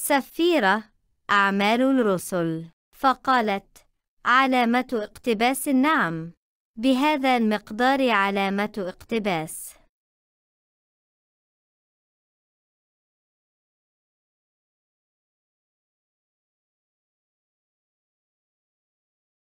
سفيرة أعمال الرسل فقالت علامة اقتباس النعم بهذا المقدار علامة اقتباس